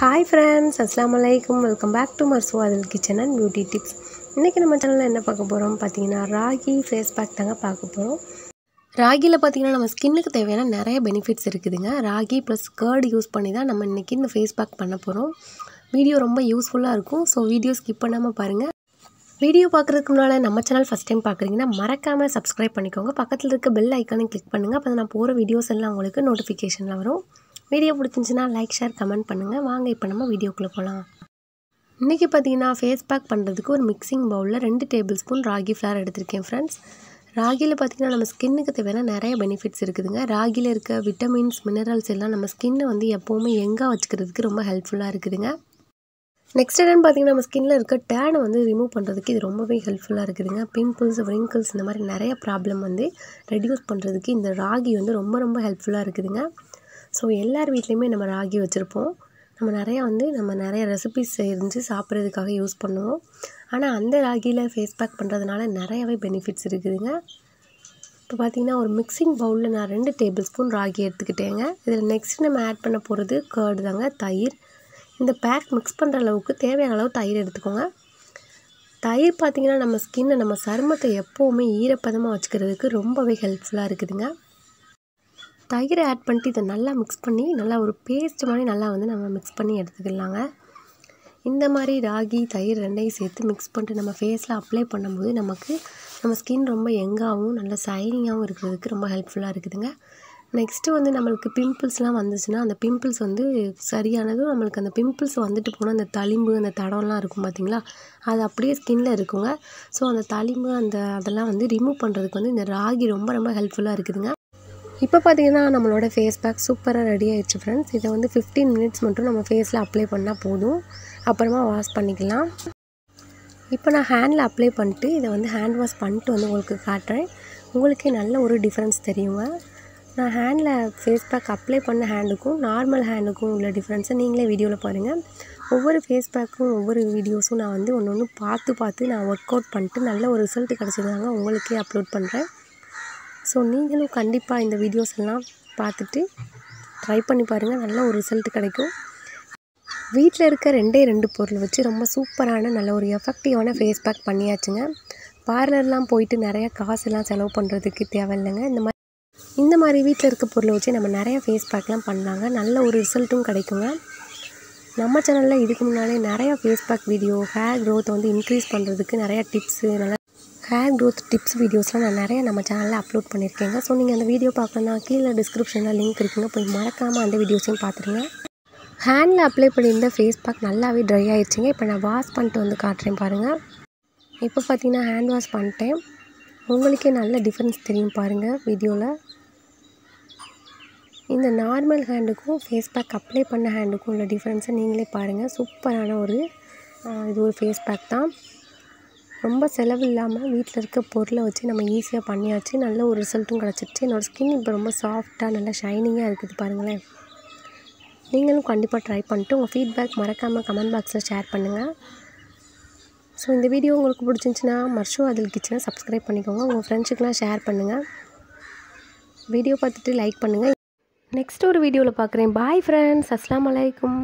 hi friends அஸ்லாம் வலைக்கம் welcome back to மர்சோ அதில் கிச்சன் அண்ட் பியூட்டி டிப்ஸ் இன்றைக்கி நம்ம சேனலில் என்ன பார்க்க போகிறோம் பார்த்தீங்கன்னா ராகி ஃபேஸ் பேக் தாங்க பார்க்க போகிறோம் ராகியில் பார்த்திங்கன்னா நம்ம ஸ்கின்னுக்கு தேவையான நிறைய பெனிஃபிட்ஸ் இருக்குதுங்க ராகி ப்ளஸ் கேர்டு யூஸ் பண்ணி தான் நம்ம இன்றைக்கி இந்த ஃபேஸ் பேக் பண்ண போகிறோம் வீடியோ ரொம்ப யூஸ்ஃபுல்லாக இருக்கும் ஸோ வீடியோ ஸ்கிப் பண்ணாமல் பாருங்கள் வீடியோ பார்க்குறதுக்கு முன்னால் நம்ம சேனல் ஃபஸ்ட் டைம் பார்க்குறீங்கன்னா மறக்காமல் சப்ஸ்கிரைப் பண்ணிக்கோங்க பக்கத்தில் இருக்க பெல் ஐக்கானை கிளிக் பண்ணுங்கள் அப்போ நான் போகிற வீடியோஸ் எல்லாம் உங்களுக்கு நோட்டிஃபிகேஷனில் வரும் வீடியோ பிடிச்சிருந்துச்சுன்னா லைக் ஷேர் கமெண்ட் பண்ணுங்கள் வாங்க இப்போ நம்ம வீடியோக்குள்ளே போகலாம் இன்றைக்கி பார்த்தீங்கன்னா ஃபேஸ் பேக் பண்ணுறதுக்கு ஒரு மிக்சிங் பவுலில் ரெண்டு டேபிள் ஸ்பூன் ராகி ஃப்ளார் எடுத்திருக்கேன் ஃப்ரெண்ட்ஸ் ராகியில் பார்த்திங்கன்னா நம்ம ஸ்கின்னுக்கு தேவையான நிறைய பெனிஃபிட்ஸ் இருக்குதுங்க ராகியில் இருக்க விட்டமின்ஸ் மினரல்ஸ் எல்லாம் நம்ம ஸ்கின்னை வந்து எப்போவுமே எங்காக வச்சுக்கிறதுக்கு ரொம்ப ஹெல்ப்ஃபுல்லாக இருக்குதுங்க நெக்ஸ்ட் டைம் பார்த்திங்கன்னா நம்ம ஸ்கின்னில் இருக்க டேனை வந்து ரிமூவ் பண்ணுறதுக்கு இது ரொம்பவே ஹெல்ப்ஃபுல்லாக இருக்குதுங்க பிம்பிள்ஸ் ரிங்கிள்ஸ் இந்த மாதிரி நிறைய ப்ராப்ளம் வந்து ரெடியூஸ் பண்ணுறதுக்கு இந்த ராகி வந்து ரொம்ப ரொம்ப ஹெல்ப்ஃபுல்லாக இருக்குதுங்க ஸோ எல்லார் வீட்லேயுமே நம்ம ராகி வச்சுருப்போம் நம்ம நிறையா வந்து நம்ம நிறையா ரெசிபிஸ் செஞ்சு சாப்பிட்றதுக்காக யூஸ் பண்ணுவோம் ஆனால் அந்த ராகியில் ஃபேஸ் பேக் பண்ணுறதுனால நிறையாவே பெனிஃபிட்ஸ் இருக்குதுங்க இப்போ பார்த்திங்கன்னா ஒரு மிக்சிங் பவுலில் நான் ரெண்டு டேபிள் ஸ்பூன் ராகி எடுத்துக்கிட்டேங்க இதில் நெக்ஸ்ட் நம்ம ஆட் பண்ண போகிறது கேர்டு தாங்க தயிர் இந்த பேக் மிக்ஸ் பண்ணுற அளவுக்கு தேவையான அளவு தயிர் எடுத்துக்கோங்க தயிர் பார்த்திங்கன்னா நம்ம ஸ்கின்னை நம்ம சருமத்தை எப்போவுமே ஈரப்பதமாக வச்சுக்கிறதுக்கு ரொம்பவே ஹெல்ப்ஃபுல்லாக இருக்குதுங்க தயிர் ஆட் பண்ணிட்டு இதை நல்லா மிக்ஸ் பண்ணி நல்லா ஒரு பேஸ்ட் மாதிரி நல்லா வந்து நம்ம மிக்ஸ் பண்ணி எடுத்துக்கலாங்க இந்த மாதிரி ராகி தயிர் ரெண்டையும் சேர்த்து மிக்ஸ் பண்ணிட்டு நம்ம ஃபேஸில் அப்ளை பண்ணும்போது நமக்கு நம்ம ஸ்கின் ரொம்ப யங்காகவும் நல்ல சைனிங்காகவும் இருக்கிறதுக்கு ரொம்ப ஹெல்ப்ஃபுல்லாக இருக்குதுங்க நெக்ஸ்ட்டு வந்து நம்மளுக்கு பிம்பிள்ஸ்லாம் வந்துச்சுன்னா அந்த பிம்பிள்ஸ் வந்து சரியானதும் நம்மளுக்கு அந்த பிம்பிள்ஸ் வந்துட்டு போனால் அந்த தளிம்பு அந்த தடம்லாம் இருக்கும் பார்த்திங்களா அது அப்படியே ஸ்கின்னில் இருக்குங்க ஸோ அந்த தளிம்பு அந்த அதெல்லாம் வந்து ரிமூவ் பண்ணுறதுக்கு வந்து இந்த ராகி ரொம்ப ரொம்ப ஹெல்ப்ஃபுல்லாக இருக்குதுங்க இப்போ பார்த்திங்கன்னா நம்மளோட ஃபேஸ் பேக் சூப்பராக ரெடி ஆயிடுச்சு ஃப்ரெண்ட்ஸ் இதை வந்து ஃபிஃப்டீன் மினிட்ஸ் மட்டும் நம்ம ஃபேஸில் அப்ளை பண்ணால் போதும் அப்புறமா வாஷ் பண்ணிக்கலாம் இப்போ நான் ஹேண்டில் அப்ளை பண்ணிட்டு இதை வந்து ஹேண்ட் வாஷ் பண்ணிட்டு வந்து உங்களுக்கு காட்டுறேன் உங்களுக்கே நல்ல ஒரு டிஃப்ரென்ஸ் தெரியுங்க நான் ஹேண்டில் ஃபேஸ் பேக் அப்ளை பண்ண ஹேண்டுக்கும் நார்மல் ஹேண்டுக்கும் உள்ள டிஃப்ரென்ஸை நீங்களே வீடியோவில் பாருங்கள் ஒவ்வொரு ஃபேஸ் பேக்கும் ஒவ்வொரு வீடியோஸும் நான் வந்து ஒன்று ஒன்று பார்த்து பார்த்து நான் ஒர்க் அவுட் பண்ணிட்டு நல்ல ஒரு ரிசல்ட் கிடச்சிருந்தாங்க உங்களுக்கே அப்லோட் பண்ணுறேன் ஸோ நீங்களும் கண்டிப்பாக இந்த வீடியோஸ் எல்லாம் பார்த்துட்டு ட்ரை பண்ணி பாருங்கள் நல்ல ஒரு ரிசல்ட் கிடைக்கும் வீட்டில் இருக்க ரெண்டே ரெண்டு பொருள் வச்சு ரொம்ப சூப்பரான நல்ல ஒரு எஃபெக்டிவான ஃபேஸ் பேக் பண்ணியாச்சுங்க பார்லர்லாம் போயிட்டு நிறையா காசுலாம் செலவு பண்ணுறதுக்கு தேவையில்லைங்க இந்த மாதிரி இந்த மாதிரி வீட்டில் இருக்க பொருளை வச்சு நம்ம நிறையா ஃபேஸ் பேக்லாம் பண்ணலாங்க நல்ல ஒரு ரிசல்ட்டும் கிடைக்குங்க நம்ம சேனலில் இதுக்கு முன்னாலே நிறையா ஃபேஸ் பேக் வீடியோ ஹேர் க்ரோத்தை வந்து இன்க்ரீஸ் பண்ணுறதுக்கு நிறையா டிப்ஸு நல்லா ஹேர் க்ரோத் டிப்ஸ் வீடியோஸ்லாம் நான் நிறைய நம்ம சேனலில் அப்லோட் பண்ணியிருக்கேங்க ஸோ நீங்கள் அந்த வீடியோ பார்க்கணுன்னா கீழே டிஸ்கிரிப்ஷனில் லிங்க் இருக்குங்க போய் மறக்காமல் அந்த வீடியோஸையும் பார்த்துருங்க ஹேண்டில் அப்ளை பண்ணியிருந்த ஃபேஸ் பேக் நல்லாவே ட்ரை ஆயிடுச்சுங்க இப்போ நான் வாஷ் பண்ணிட்டு வந்து காட்டுறேன் பாருங்கள் இப்போ பார்த்தீங்கன்னா ஹேண்ட் வாஷ் பண்ணிட்டேன் உங்களுக்கே நல்ல டிஃப்ரென்ஸ் தெரியும் பாருங்கள் வீடியோவில் இந்த நார்மல் ஹேண்டுக்கும் ஃபேஸ் பேக் அப்ளை பண்ண ஹேண்டுக்கும் உள்ள டிஃப்ரென்ஸை நீங்களே பாருங்கள் சூப்பரான ஒரு இது ஒரு ஃபேஸ் பேக் தான் ரொம்ப செலவு இல்லாமல் வீட்டில் இருக்க பொருளை வச்சு நம்ம ஈஸியாக பண்ணியாச்சு நல்ல ஒரு ரிசல்ட்டும் கிடச்சிருச்சு என்னோடய ஸ்கின் இப்போ ரொம்ப சாஃப்டாக நல்லா ஷைனிங்காக இருக்குது பாருங்களேன் நீங்களும் கண்டிப்பாக ட்ரை பண்ணிட்டு உங்கள் ஃபீட்பேக் மறக்காமல் கமெண்ட் பாக்ஸில் ஷேர் பண்ணுங்கள் ஸோ இந்த வீடியோ உங்களுக்கு பிடிச்சிருந்துச்சின்னா மர்ஷோ அதில் கிச்சனை சப்ஸ்கிரைப் பண்ணிக்கோங்க உங்கள் ஃப்ரெண்ட்ஸுக்கெலாம் ஷேர் பண்ணுங்கள் வீடியோ பார்த்துட்டு லைக் பண்ணுங்கள் நெக்ஸ்ட் ஒரு வீடியோவில் பார்க்குறேன் பாய் ஃப்ரெண்ட்ஸ் அஸ்லாம் வலைக்கும்